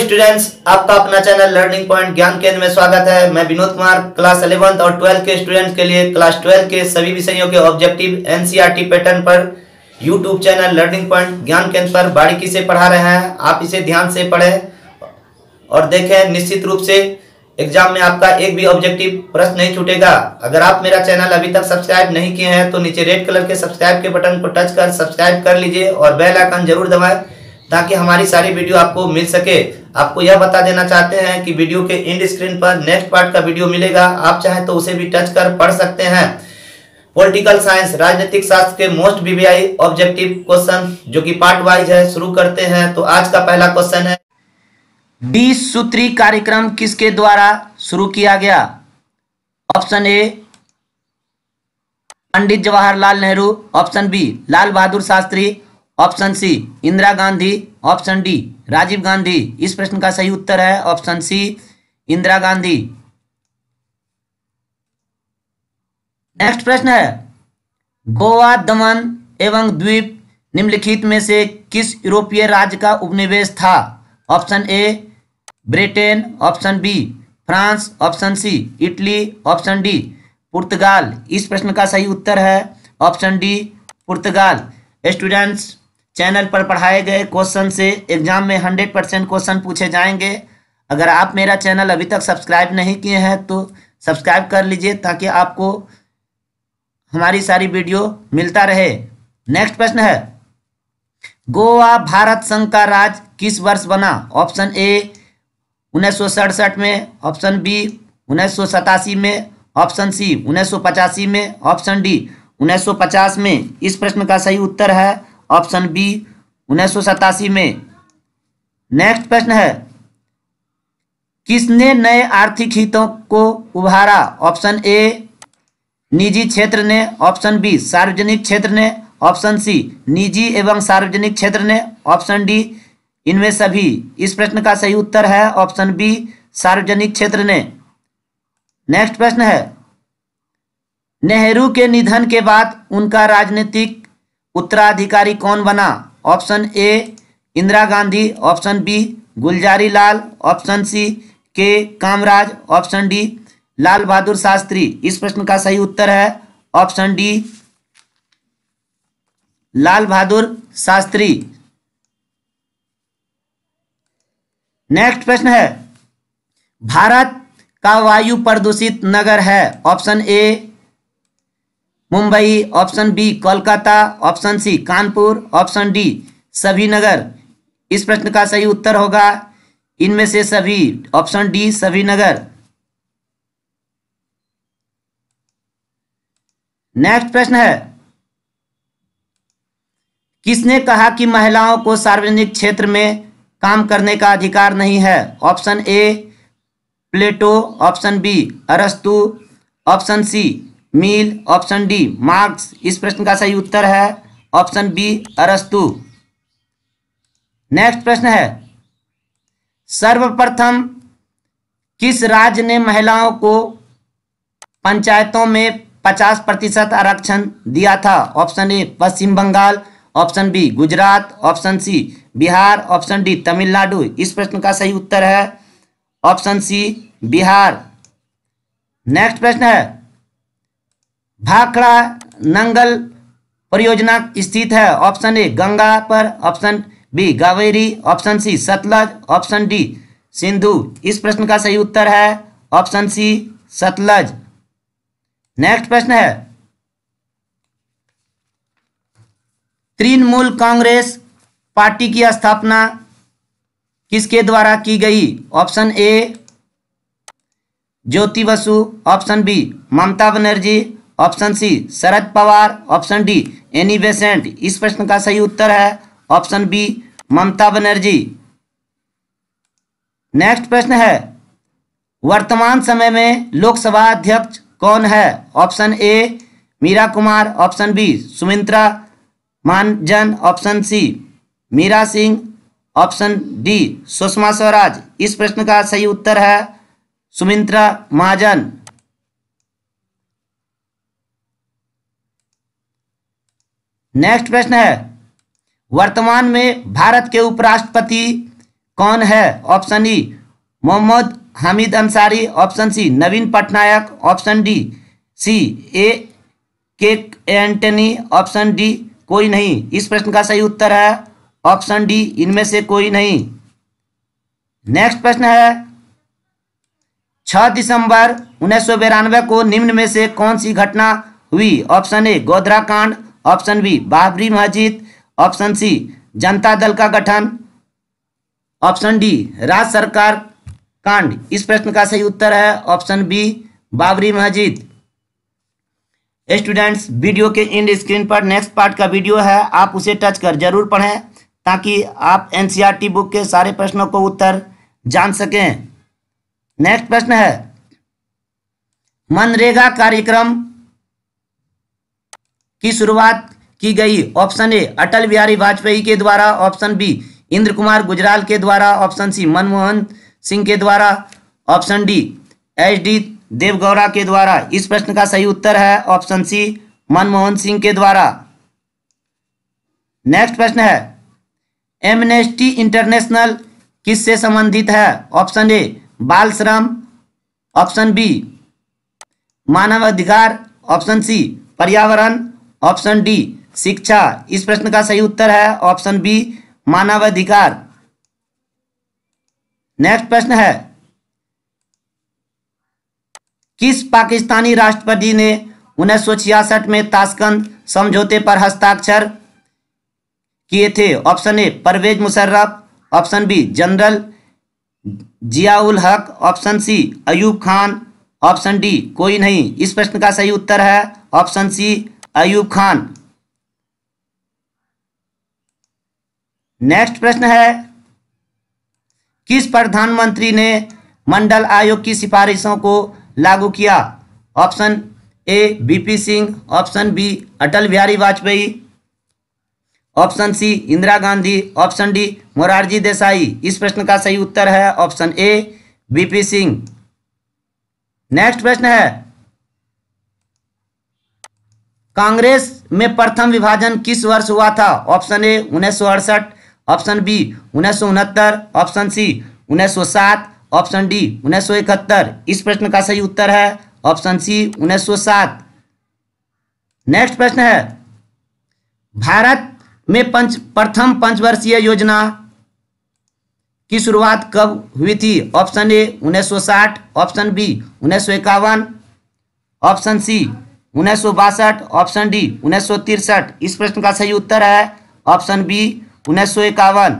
students आपका अपना channel learning point Gyan केंद्र में स्वागत है मैं विनोद कुमार क्लास इलेवंथ और ट्वेल्थ के स्टूडेंट्स के लिए क्लास ट्वेल्थ के सभी विषयों के ऑब्जेक्टिव एनसीईआरटी पैटर्न पर YouTube channel learning point Gyan Kendra पर बारीकी से पढ़ा रहे हैं आप इसे ध्यान से पढ़े और देखें निश्चित रूप से एग्जाम में आपका एक भी ऑब्जेक्टिव प्रश्न नहीं छूटेगा अगर आप मेरा चैनल अभी तक सब्सक्राइब नहीं किए हैं तो नीचे रेड कलर के सब्सक्राइब के बटन को टच कर सब्सक्राइब कर लीजिए और बेल आइकन जरूर दबाएं ताकि हमारी सारी वीडियो आपको मिल सके आपको यह बता देना चाहते हैं कि वीडियो के इंड स्क्रीन पर नेक्स्ट पार्ट का वीडियो मिलेगा आप चाहे तो उसे भी टच कर पढ़ सकते हैं पॉलिटिकल साइंस राजनीतिक शास्त्र के मोस्ट बीबीआई ऑब्जेक्टिव क्वेश्चन जो कि पार्ट वाइज है शुरू करते हैं तो आज का पहला क्वेश्चन है बीस सूत्री कार्यक्रम किसके द्वारा शुरू किया गया option A Pandit Jawaharlal Nehru option B Lal Bahadur Shastri option C Indira Gandhi option D Rajiv Gandhi इस प्रश्न का सही उत्तर है option C Indira Gandhi next प्रश्न है गोवा दमन एवं द्वीप निम्नलिखित में से किस यूरोपीय राज्य का उपनिवेश था option A Britain option B France option C Italy option D पुर्तगाल इस प्रश्न का सही उत्तर है ऑप्शन डी पुर्तगाल स्टूडेंट्स चैनल पर पढ़ाए गए क्वेश्चन से एग्जाम में हंड्रेड परसेंट क्वेश्चन पूछे जाएंगे अगर आप मेरा चैनल अभी तक सब्सक्राइब नहीं किए हैं तो सब्सक्राइब कर लीजिए ताकि आपको हमारी सारी वीडियो मिलता रहे नेक्स्ट प्रश्न है गोवा भारत संघ का राज किस वर्ष बना ऑप्शन ए उन्नीस में ऑप्शन बी उन्नीस में ऑप्शन सी उन्नीस में ऑप्शन डी 1950 में इस प्रश्न का सही उत्तर है ऑप्शन बी उन्नीस में नेक्स्ट प्रश्न है किसने नए आर्थिक हितों को उभारा ऑप्शन ए निजी क्षेत्र ने ऑप्शन बी सार्वजनिक क्षेत्र ने ऑप्शन सी निजी एवं सार्वजनिक क्षेत्र ने ऑप्शन डी इनमें सभी इस प्रश्न का सही उत्तर है ऑप्शन बी सार्वजनिक क्षेत्र ने नेक्स्ट प्रश्न है नेहरू के निधन के बाद उनका राजनीतिक उत्तराधिकारी कौन बना option A Indira Gandhi option B Gulzari Lal option C K Kamaraj option D Lal Bahadur Shastri इस प्रश्न का सही उत्तर है option D Lal Bahadur Shastri next प्रश्न है भारत का वायु प्रदूषित नगर है option A Mumbai option B Kolkata option C Kanpur option D सभी नगर इस प्रश्न का सही उत्तर होगा इनमें से सभी ऑप्शन डी सभी नगर नेक्स्ट प्रश्न है किसने कहा कि महिलाओं को सार्वजनिक क्षेत्र में काम करने का अधिकार नहीं है option A Plato option B अरस्तु option C Mill option D Marx इस प्रश्न का सही उत्तर है ऑप्शन बी अरस्तु नेक्स्ट प्रश्न है सर्वप्रथम किस राज्य ने महिलाओं को पंचायतों में 50 प्रतिशत आरक्षण दिया था option A Paschim Bengal option B Gujarat option C Bihar option D Tamil Nadu इस प्रश्न का सही उत्तर है ऑप्शन सी बिहार नेक्स्ट प्रश्न है भाखड़ा नंगल परियोजना स्थित है ऑप्शन ए गंगा पर option B Kaveri option C Sutlej option D Sindhu इस प्रश्न का सही उत्तर है ऑप्शन सी सतलज नेक्स्ट प्रश्न है तृणमूल कांग्रेस पार्टी की स्थापना किसके द्वारा की गई option A Jyoti Basu option B Mamata Banerjee option C Sharad Pawar option D Annie Besant इस प्रश्न का सही उत्तर है option B Mamata Banerjee next प्रश्न है वर्तमान समय में लोकसभा अध्यक्ष कौन है option A Meira Kumar option B Sumitra Mahajan option C Meera Singh option D Sushma Swaraj इस प्रश्न का सही उत्तर है सुमित्रा महाजन नेक्स्ट प्रश्न है वर्तमान में भारत के उपराष्ट्रपति कौन है option E Mohammad Hamid Ansari option C Naveen Patnaik option D C A K Antony option D कोई नहीं इस प्रश्न का सही उत्तर है ऑप्शन डी इनमें से कोई नहीं नेक्स्ट प्रश्न है छ दिसंबर उन्नीस को निम्न में से कौन सी घटना हुई ऑप्शन ए गोधरा कांड ऑप्शन बी बाबरी मस्जिद ऑप्शन सी जनता दल का गठन ऑप्शन डी राज सरकार कांड इस प्रश्न का सही उत्तर है option B Babri Masjid students video के इंड स्क्रीन पर नेक्स्ट पार्ट का वीडियो है आप उसे टच कर जरूर पढ़ें ताकि आप एनसीईआरटी बुक e के सारे प्रश्नों को उत्तर जान सकें नेक्स्ट प्रश्न है मनरेगा कार्यक्रम की शुरुआत की गई ऑप्शन ए अटल बिहारी वाजपेयी के द्वारा ऑप्शन बी इंद्र कुमार गुजराल के द्वारा ऑप्शन सी मनमोहन सिंह के द्वारा option D H D Deve Gowda के द्वारा इस प्रश्न का सही उत्तर है ऑप्शन सी मनमोहन सिंह के द्वारा नेक्स्ट प्रश्न है एमनेस्टी इंटरनेशनल किससे संबंधित है ऑप्शन ए बाल श्रम ऑप्शन बी मानव अधिकार ऑप्शन सी पर्यावरण ऑप्शन डी शिक्षा इस प्रश्न का सही उत्तर है ऑप्शन बी मानवाधिकार नेक्स्ट प्रश्न है किस पाकिस्तानी राष्ट्रपति ने उन्नीस में ताशकंद समझौते पर हस्ताक्षर किए थे option A Pervez Musharraf option B general Ziaul Haq option C Ayub Khan option D कोई नहीं इस प्रश्न का सही उत्तर है option C Ayub Khan next प्रश्न है किस प्रधानमंत्री ने मंडल आयोग की सिफारिशों को लागू किया option A VP Singh option B Atal Bihari Vajpayee option C Indira Gandhi option D Morarji Desai इस प्रश्न का सही उत्तर है option A VP Singh next प्रश्न है कांग्रेस में प्रथम विभाजन किस वर्ष हुआ था ऑप्शन ए उन्नीस ऑप्शन बी उन्नीस ऑप्शन सी उन्नीस ऑप्शन डी उन्नीस इस प्रश्न का सही उत्तर है ऑप्शन सी उन्नीस नेक्स्ट प्रश्न है भारत में पंच प्रथम पंचवर्षीय योजना की शुरुआत कब हुई थी ऑप्शन ए 1960 ऑप्शन बी उन्नीस ऑप्शन सी उन्नीस सौ बासठ ऑप्शन डी उन्नीस सौ तिरसठ इस प्रश्न का सही उत्तर है ऑप्शन बी उन्नीस सौ इक्यावन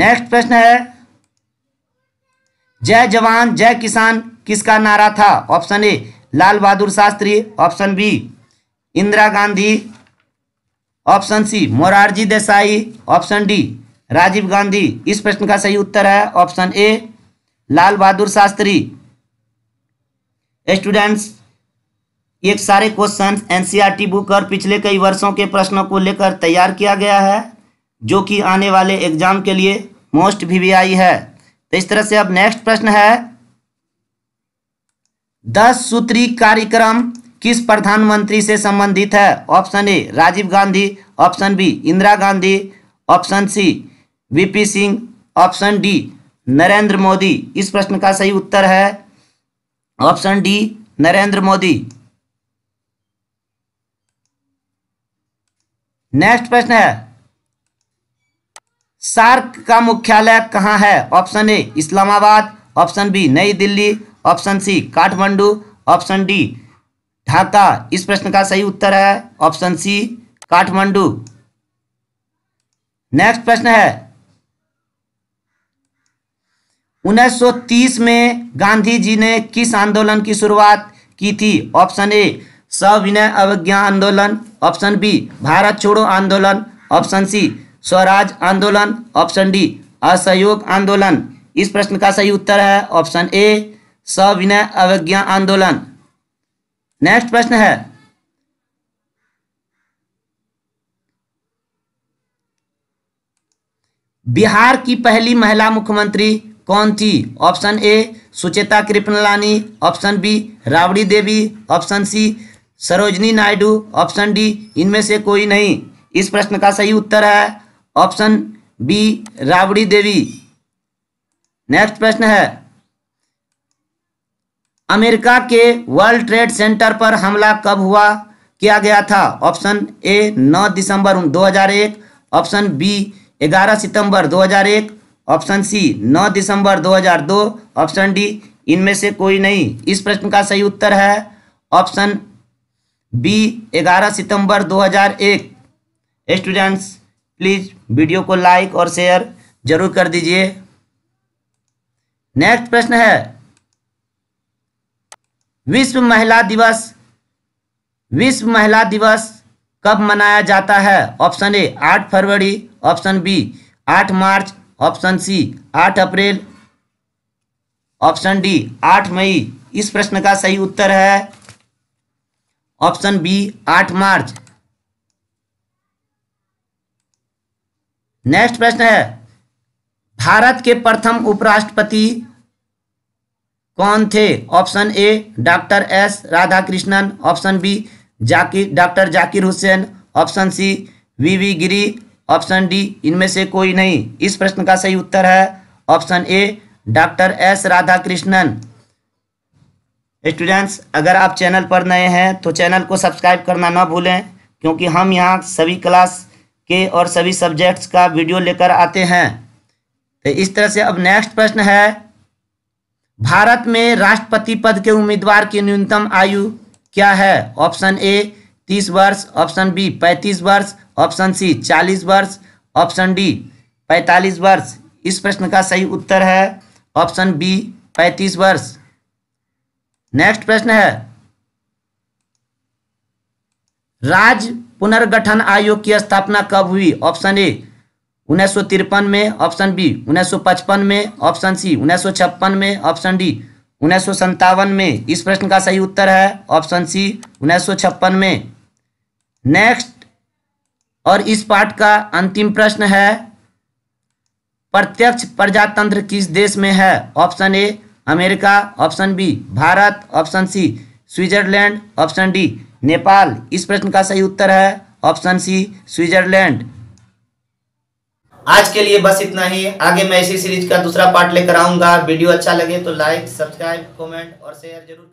नेक्स्ट प्रश्न है जय जवान जय किसान किसका नारा था option A Lal Bahadur Shastri option B Indira Gandhi option C Morarji Desai option D Rajiv Gandhi इस प्रश्न का सही उत्तर है option A Lal Bahadur Shastri students एक सारे क्वेश्चन एनसीईआरटी बुक और पिछले कई वर्षों के प्रश्नों को लेकर तैयार किया गया है जो कि आने वाले एग्जाम के लिए मोस्ट वीवीआई है तो इस तरह से अब नेक्स्ट प्रश्न है दस सूत्री कार्यक्रम किस प्रधानमंत्री से संबंधित है option A Rajiv Gandhi option B Indira Gandhi option C VP Singh option D Narendra Modi इस प्रश्न का सही उत्तर है option D Narendra Modi next प्रश्न है सार्क का मुख्यालय कहाँ है option A Islamabad option B Nai Delhi option C Kathmandu option D Dhaka इस प्रश्न का सही उत्तर है ऑप्शन सी काठमांडू नेक्स्ट प्रश्न है 1930 में गांधी जी ने किस आंदोलन की शुरुआत की थी ऑप्शन ए सविनय अवज्ञा आंदोलन ऑप्शन बी भारत छोड़ो आंदोलन ऑप्शन सी स्वराज आंदोलन ऑप्शन डी असहयोग आंदोलन इस प्रश्न का सही उत्तर है ऑप्शन ए सविनय अवज्ञा आंदोलन नेक्स्ट प्रश्न है बिहार की पहली महिला मुख्यमंत्री कौन थी option A Sucheta Kripalani option B Rabri Devi option C Sarojini Naidu option D इनमें से कोई नहीं इस प्रश्न का सही उत्तर है option B Rabri Devi next प्रश्न है अमेरिका के वर्ल्ड ट्रेड सेंटर पर हमला कब हुआ किया गया था ऑप्शन ए 9 दिसंबर 2001 ऑप्शन बी 11 सितंबर 2001 ऑप्शन सी 9 दिसंबर 2002 ऑप्शन डी इनमें से कोई नहीं इस प्रश्न का सही उत्तर है ऑप्शन बी 11 सितंबर 2001 स्टूडेंट्स प्लीज़ वीडियो को लाइक और शेयर जरूर कर दीजिए नेक्स्ट प्रश्न है विश्व महिला दिवस विश्व महिला दिवस कब मनाया जाता है ऑप्शन ए 8 फरवरी ऑप्शन बी 8 मार्च ऑप्शन सी 8 अप्रैल ऑप्शन डी 8 मई इस प्रश्न का सही उत्तर है ऑप्शन बी आठ मार्च नेक्स्ट प्रश्न है भारत के प्रथम उपराष्ट्रपति कौन थे option A doctor S Radhakrishnan option B Zakir doctor Zakir Hussain option C V V Giri option D इनमें से कोई नहीं इस प्रश्न का सही उत्तर है option A doctor S Radhakrishnan students अगर आप चैनल पर नए हैं तो चैनल को सब्सक्राइब करना ना भूलें क्योंकि हम यहाँ सभी क्लास के और सभी सब्जेक्ट्स का वीडियो लेकर आते हैं तो इस तरह से अब नेक्स्ट प्रश्न है भारत में राष्ट्रपति पद के उम्मीदवार की न्यूनतम आयु क्या है ऑप्शन ए तीस वर्ष ऑप्शन बी पैंतीस वर्ष ऑप्शन सी चालीस वर्ष ऑप्शन डी पैंतालीस वर्ष इस प्रश्न का सही उत्तर है ऑप्शन बी पैंतीस वर्ष नेक्स्ट प्रश्न है राज्य पुनर्गठन आयोग की स्थापना कब हुई ऑप्शन ए उन्नीस में ऑप्शन बी उन्नीस में ऑप्शन सी उन्नीस में ऑप्शन डी उन्नीस में इस प्रश्न का सही उत्तर है ऑप्शन सी उन्नीस में नेक्स्ट और इस पाठ का अंतिम प्रश्न है प्रत्यक्ष प्रजातंत्र किस देश में है option A America option B Bharat option C Switzerland option D Nepal इस प्रश्न का सही उत्तर है ऑप्शन सी स्विट्जरलैंड आज के लिए बस इतना ही आगे मैं इसी सीरीज का दूसरा पार्ट लेकर आऊंगा वीडियो अच्छा लगे तो लाइक सब्सक्राइब कमेंट और शेयर जरूर